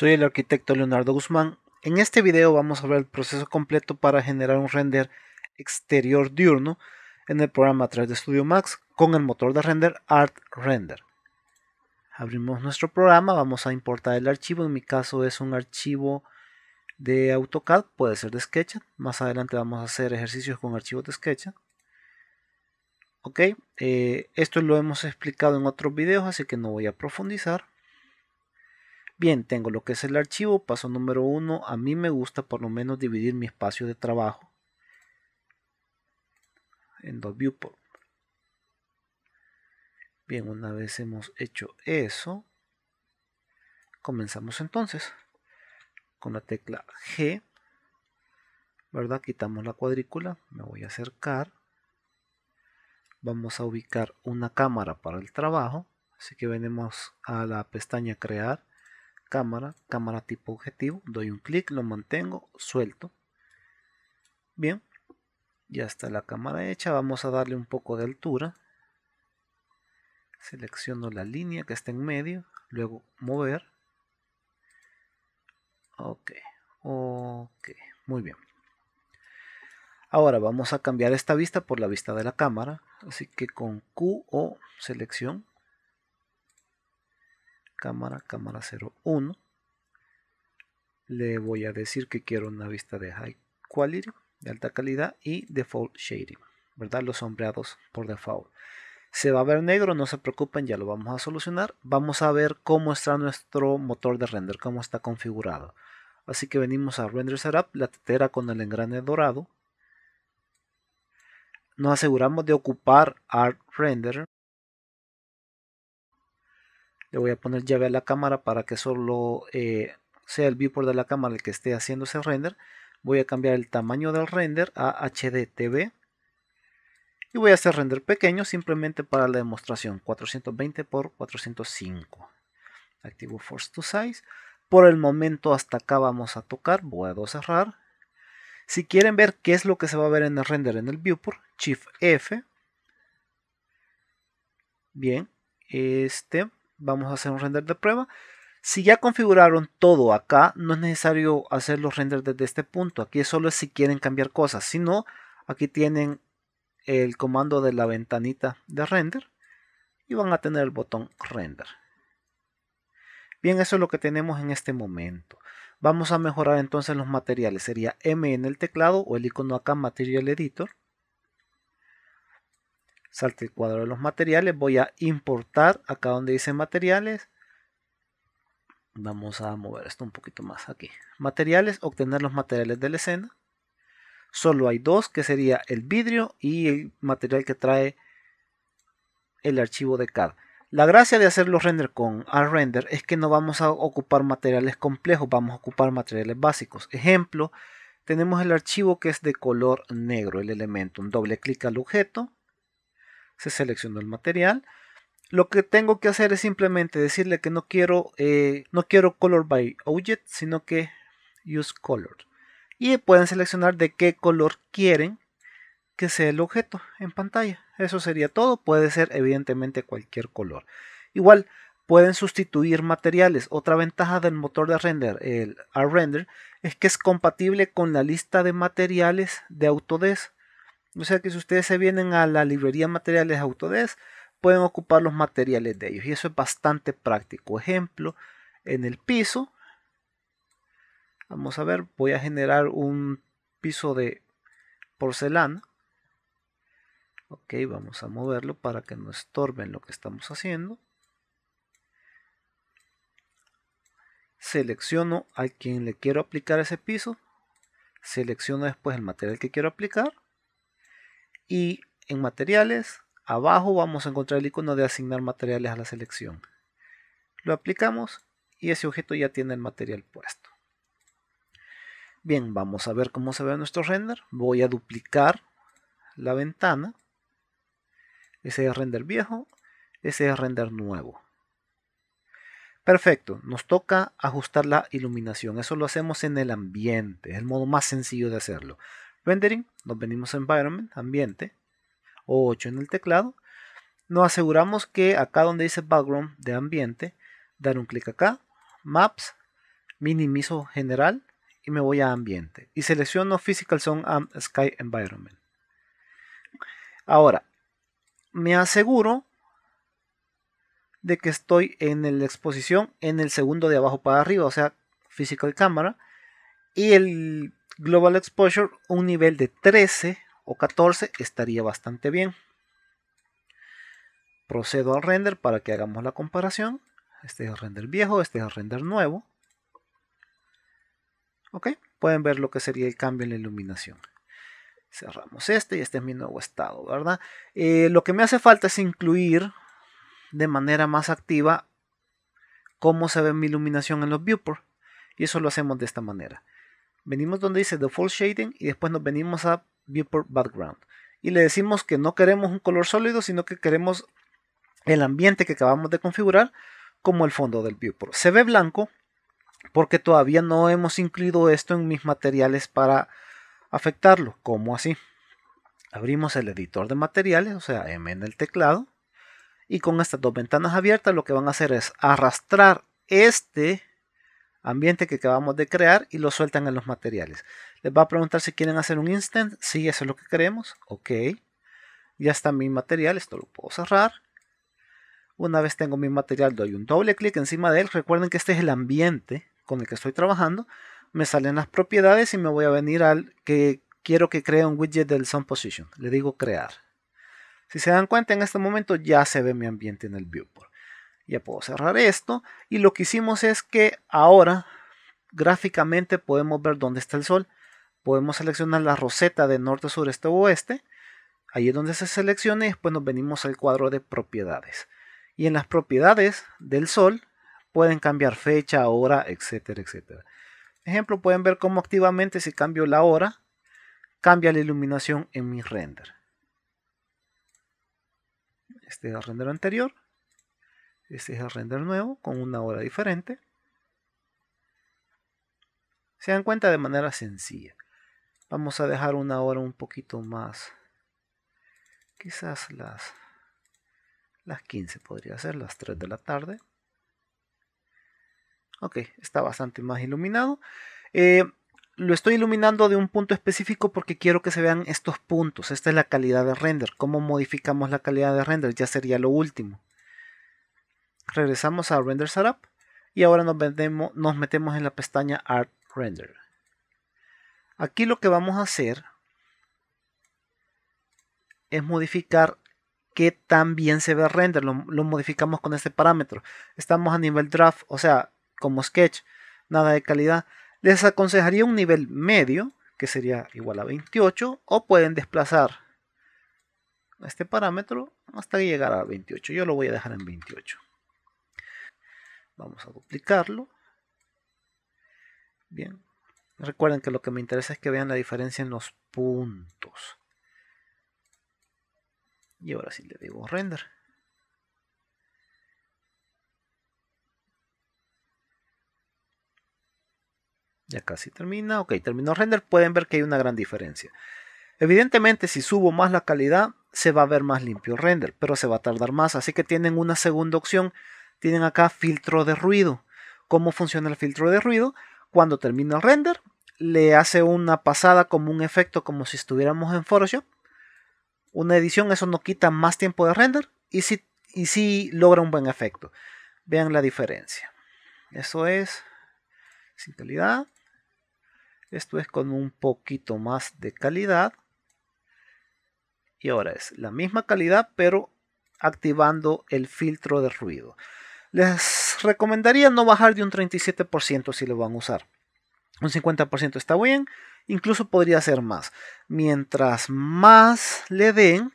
Soy el arquitecto Leonardo Guzmán. En este video vamos a ver el proceso completo para generar un render exterior diurno en el programa 3D Studio Max con el motor de render Art Render. Abrimos nuestro programa, vamos a importar el archivo, en mi caso es un archivo de AutoCAD, puede ser de SketchUp, más adelante vamos a hacer ejercicios con archivos de SketchUp. Ok, eh, esto lo hemos explicado en otros videos, así que no voy a profundizar. Bien, tengo lo que es el archivo. Paso número uno, a mí me gusta por lo menos dividir mi espacio de trabajo en dos viewport. Bien, una vez hemos hecho eso, comenzamos entonces con la tecla G, ¿verdad? Quitamos la cuadrícula, me voy a acercar. Vamos a ubicar una cámara para el trabajo, así que venimos a la pestaña crear cámara, cámara tipo objetivo, doy un clic, lo mantengo, suelto. Bien, ya está la cámara hecha, vamos a darle un poco de altura. Selecciono la línea que está en medio, luego mover. Ok, ok, muy bien. Ahora vamos a cambiar esta vista por la vista de la cámara, así que con Q o selección cámara, cámara 01. Le voy a decir que quiero una vista de high quality, de alta calidad y default shading, ¿verdad? Los sombreados por default. Se va a ver negro, no se preocupen, ya lo vamos a solucionar. Vamos a ver cómo está nuestro motor de render, cómo está configurado. Así que venimos a Render Setup, la tetera con el engrane dorado. Nos aseguramos de ocupar Art Render le voy a poner llave a la cámara para que solo eh, sea el viewport de la cámara el que esté haciendo ese render voy a cambiar el tamaño del render a HDTV y voy a hacer render pequeño simplemente para la demostración 420 x 405 activo force to size por el momento hasta acá vamos a tocar Voy a cerrar si quieren ver qué es lo que se va a ver en el render en el viewport shift F bien este vamos a hacer un render de prueba. Si ya configuraron todo acá, no es necesario hacer los renders desde este punto. Aquí solo es si quieren cambiar cosas. Si no, aquí tienen el comando de la ventanita de render. Y van a tener el botón render. Bien, eso es lo que tenemos en este momento. Vamos a mejorar entonces los materiales. Sería M en el teclado o el icono acá, Material Editor salte el cuadro de los materiales, voy a importar acá donde dice materiales, vamos a mover esto un poquito más aquí, materiales, obtener los materiales de la escena, solo hay dos que sería el vidrio y el material que trae el archivo de CAD. La gracia de hacer los render con render es que no vamos a ocupar materiales complejos, vamos a ocupar materiales básicos. Ejemplo, tenemos el archivo que es de color negro, el elemento. Un doble clic al objeto, se seleccionó el material. Lo que tengo que hacer es simplemente decirle que no quiero, eh, no quiero color by object, sino que use color. Y pueden seleccionar de qué color quieren que sea el objeto en pantalla. Eso sería todo, puede ser evidentemente cualquier color. Igual pueden sustituir materiales. Otra ventaja del motor de render, el render es que es compatible con la lista de materiales de Autodesk. O sea que si ustedes se vienen a la librería materiales Autodesk, pueden ocupar los materiales de ellos. Y eso es bastante práctico. Ejemplo, en el piso. Vamos a ver, voy a generar un piso de porcelana. Ok, vamos a moverlo para que no estorben lo que estamos haciendo. Selecciono a quien le quiero aplicar ese piso. Selecciono después el material que quiero aplicar y en materiales, abajo vamos a encontrar el icono de asignar materiales a la selección. Lo aplicamos y ese objeto ya tiene el material puesto. Bien, vamos a ver cómo se ve nuestro render. Voy a duplicar la ventana. Ese es render viejo, ese es render nuevo. Perfecto, nos toca ajustar la iluminación. Eso lo hacemos en el ambiente, es el modo más sencillo de hacerlo. Rendering, nos venimos a Environment, Ambiente, o 8 en el teclado. Nos aseguramos que acá donde dice Background de Ambiente, dar un clic acá, Maps, minimizo General y me voy a Ambiente. Y selecciono Physical Zone and Sky Environment. Ahora, me aseguro de que estoy en la exposición en el segundo de abajo para arriba, o sea, Physical Camera. Y el Global Exposure, un nivel de 13 o 14 estaría bastante bien. Procedo al render para que hagamos la comparación. Este es el render viejo, este es el render nuevo. Ok, pueden ver lo que sería el cambio en la iluminación. Cerramos este y este es mi nuevo estado, ¿verdad? Eh, lo que me hace falta es incluir de manera más activa cómo se ve mi iluminación en los viewports. Y eso lo hacemos de esta manera venimos donde dice Default Shading y después nos venimos a Viewport Background. Y le decimos que no queremos un color sólido, sino que queremos el ambiente que acabamos de configurar como el fondo del viewport. Se ve blanco porque todavía no hemos incluido esto en mis materiales para afectarlo. como así? Abrimos el editor de materiales, o sea, M en el teclado. Y con estas dos ventanas abiertas lo que van a hacer es arrastrar este ambiente que acabamos de crear y lo sueltan en los materiales. Les va a preguntar si quieren hacer un instant. Sí, eso es lo que queremos. Ok. Ya está mi material. Esto lo puedo cerrar. Una vez tengo mi material, doy un doble clic encima de él. Recuerden que este es el ambiente con el que estoy trabajando. Me salen las propiedades y me voy a venir al que quiero que cree un widget del sun position. Le digo crear. Si se dan cuenta, en este momento ya se ve mi ambiente en el viewport. Ya puedo cerrar esto. Y lo que hicimos es que ahora gráficamente podemos ver dónde está el sol. Podemos seleccionar la roseta de norte, sureste o oeste. Ahí es donde se seleccione, y después nos venimos al cuadro de propiedades. Y en las propiedades del sol pueden cambiar fecha, hora, etcétera, etcétera. Ejemplo, pueden ver cómo activamente si cambio la hora, cambia la iluminación en mi render. Este es el render anterior. Este es el render nuevo con una hora diferente. Se dan cuenta de manera sencilla. Vamos a dejar una hora un poquito más. Quizás las, las 15 podría ser, las 3 de la tarde. Ok, está bastante más iluminado. Eh, lo estoy iluminando de un punto específico porque quiero que se vean estos puntos. Esta es la calidad de render. ¿Cómo modificamos la calidad de render? Ya sería lo último regresamos a Render Setup y ahora nos, metemos en la pestaña Art Render. Aquí lo que vamos a hacer es modificar que tan bien se ve el render. Lo, modificamos con este parámetro. Estamos a nivel draft, o sea, como sketch, nada de calidad. Les aconsejaría un nivel medio, que sería igual a 28, o pueden desplazar este parámetro hasta llegar a 28. Yo lo voy a dejar en 28. Vamos a duplicarlo. Bien. Recuerden que lo que me interesa es que vean la diferencia en los puntos. Y ahora sí le digo render. Ya casi termina. Ok, terminó render. Pueden ver que hay una gran diferencia. Evidentemente, si subo más la calidad, se va a ver más limpio render, pero se va a tardar más. Así que tienen una segunda opción tienen acá filtro de ruido. ¿Cómo funciona el filtro de ruido? Cuando termina el render, le hace una pasada como un efecto como si estuviéramos en Photoshop. Una edición, eso no quita más tiempo de render y si y si logra un buen efecto. Vean la diferencia. Eso es sin calidad. Esto es con un poquito más de calidad. Y ahora es la misma calidad, pero activando el filtro de ruido. Les recomendaría no bajar de un 37% si lo van a usar. Un 50% está bien, incluso podría ser más. Mientras más le den,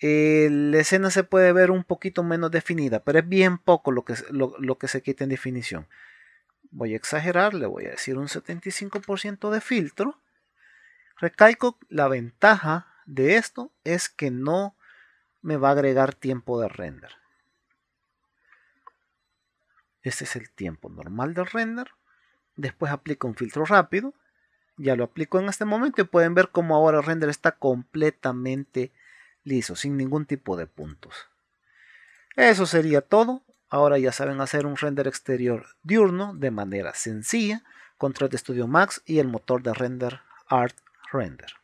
eh, la escena se puede ver un poquito menos definida, pero es bien poco lo que, lo que se quita en definición. Voy a exagerar, le voy a decir un 75% de filtro. Recalco, la ventaja de esto es que no me va a agregar tiempo de render. Este es el tiempo normal del render. Después aplico un filtro rápido. Ya lo aplico en este momento y pueden ver cómo ahora el render está completamente liso, sin ningún tipo de puntos. Eso sería todo. Ahora ya saben hacer un render exterior diurno de manera sencilla con 3 Studio Max y el motor de render Art Render.